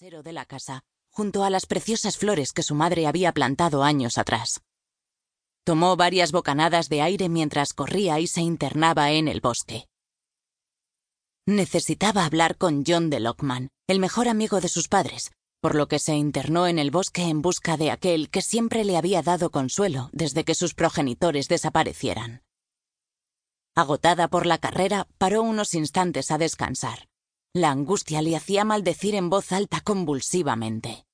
de la casa, junto a las preciosas flores que su madre había plantado años atrás. Tomó varias bocanadas de aire mientras corría y se internaba en el bosque. Necesitaba hablar con John de Lockman, el mejor amigo de sus padres, por lo que se internó en el bosque en busca de aquel que siempre le había dado consuelo desde que sus progenitores desaparecieran. Agotada por la carrera, paró unos instantes a descansar. La angustia le hacía maldecir en voz alta convulsivamente.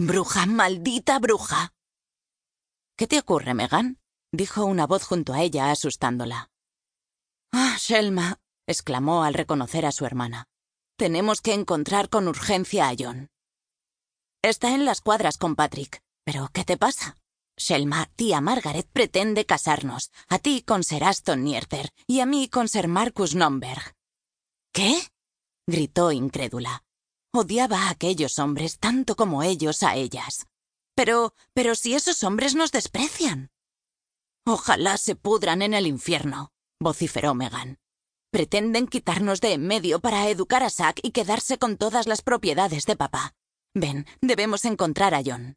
Bruja, maldita bruja. ¿Qué te ocurre, Megan? dijo una voz junto a ella, asustándola. Ah, Selma, exclamó al reconocer a su hermana. Tenemos que encontrar con urgencia a John. Está en las cuadras con Patrick. Pero, ¿qué te pasa? —Shelma, tía Margaret pretende casarnos, a ti con ser Aston Nierter y a mí con ser Marcus Nomberg. ¿Qué? gritó incrédula. Odiaba a aquellos hombres tanto como ellos a ellas. Pero, pero si esos hombres nos desprecian. Ojalá se pudran en el infierno, vociferó Megan. Pretenden quitarnos de en medio para educar a Zack y quedarse con todas las propiedades de papá. Ven, debemos encontrar a John.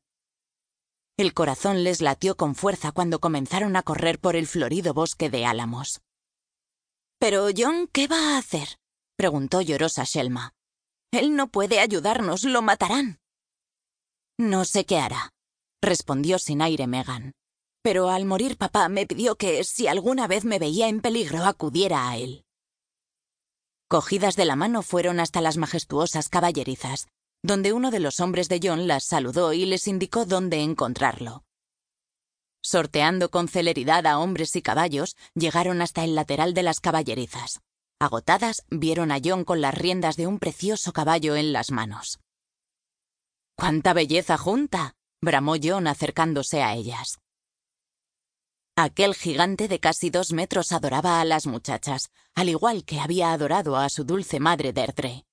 El corazón les latió con fuerza cuando comenzaron a correr por el florido bosque de álamos. Pero John, ¿qué va a hacer? preguntó llorosa Shelma. Él no puede ayudarnos, lo matarán. No sé qué hará, respondió sin aire Megan. Pero al morir papá me pidió que, si alguna vez me veía en peligro, acudiera a él. Cogidas de la mano fueron hasta las majestuosas caballerizas, donde uno de los hombres de John las saludó y les indicó dónde encontrarlo. Sorteando con celeridad a hombres y caballos, llegaron hasta el lateral de las caballerizas. Agotadas, vieron a John con las riendas de un precioso caballo en las manos. ¡Cuánta belleza junta! bramó John acercándose a ellas. Aquel gigante de casi dos metros adoraba a las muchachas, al igual que había adorado a su dulce madre Dertre.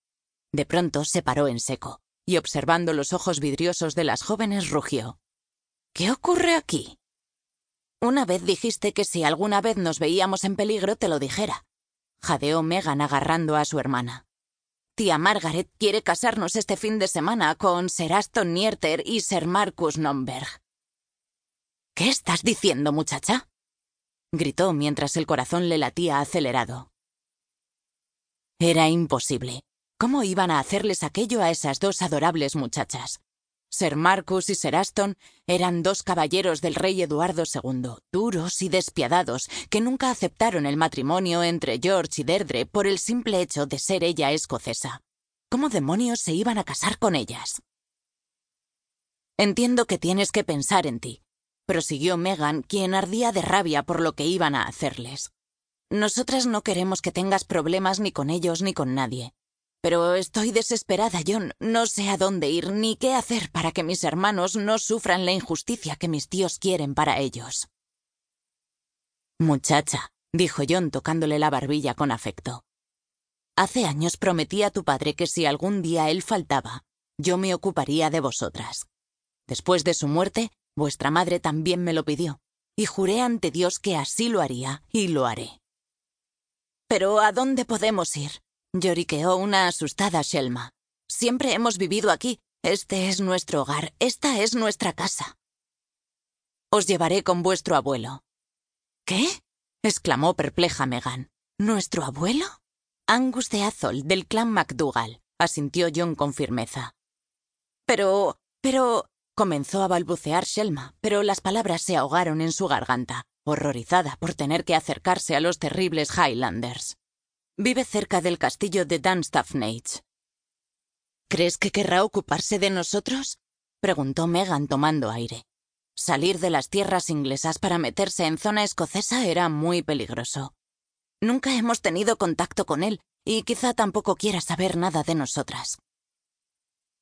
De pronto se paró en seco, y observando los ojos vidriosos de las jóvenes rugió. ¿Qué ocurre aquí? Una vez dijiste que si alguna vez nos veíamos en peligro te lo dijera, jadeó Megan agarrando a su hermana. Tía Margaret quiere casarnos este fin de semana con Sir Aston Nierter y Sir Marcus Nomberg. ¿Qué estás diciendo, muchacha? gritó mientras el corazón le latía acelerado. Era imposible. ¿Cómo iban a hacerles aquello a esas dos adorables muchachas? Sir Marcus y Sir Aston eran dos caballeros del rey Eduardo II, duros y despiadados, que nunca aceptaron el matrimonio entre George y Deirdre por el simple hecho de ser ella escocesa. ¿Cómo demonios se iban a casar con ellas? Entiendo que tienes que pensar en ti, prosiguió Megan, quien ardía de rabia por lo que iban a hacerles. Nosotras no queremos que tengas problemas ni con ellos ni con nadie. Pero estoy desesperada, John. No sé a dónde ir ni qué hacer para que mis hermanos no sufran la injusticia que mis tíos quieren para ellos. Muchacha, dijo John tocándole la barbilla con afecto. Hace años prometí a tu padre que si algún día él faltaba, yo me ocuparía de vosotras. Después de su muerte, vuestra madre también me lo pidió, y juré ante Dios que así lo haría, y lo haré. Pero ¿a dónde podemos ir? lloriqueó una asustada Shelma. Siempre hemos vivido aquí. Este es nuestro hogar. Esta es nuestra casa. Os llevaré con vuestro abuelo. ¿Qué? exclamó perpleja Megan. ¿Nuestro abuelo? Angus de Azol, del clan MacDougall, asintió John con firmeza. Pero. pero. comenzó a balbucear Shelma, pero las palabras se ahogaron en su garganta, horrorizada por tener que acercarse a los terribles Highlanders. Vive cerca del castillo de Dunstaffnage. ¿Crees que querrá ocuparse de nosotros? preguntó Megan tomando aire. Salir de las tierras inglesas para meterse en zona escocesa era muy peligroso. Nunca hemos tenido contacto con él y quizá tampoco quiera saber nada de nosotras.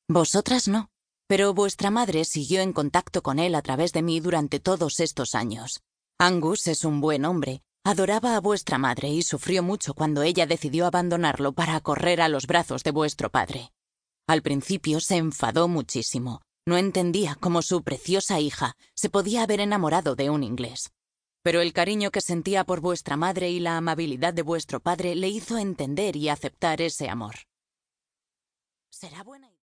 Vosotras no, pero vuestra madre siguió en contacto con él a través de mí durante todos estos años. Angus es un buen hombre Adoraba a vuestra madre y sufrió mucho cuando ella decidió abandonarlo para correr a los brazos de vuestro padre. Al principio se enfadó muchísimo. No entendía cómo su preciosa hija se podía haber enamorado de un inglés. Pero el cariño que sentía por vuestra madre y la amabilidad de vuestro padre le hizo entender y aceptar ese amor. Será buena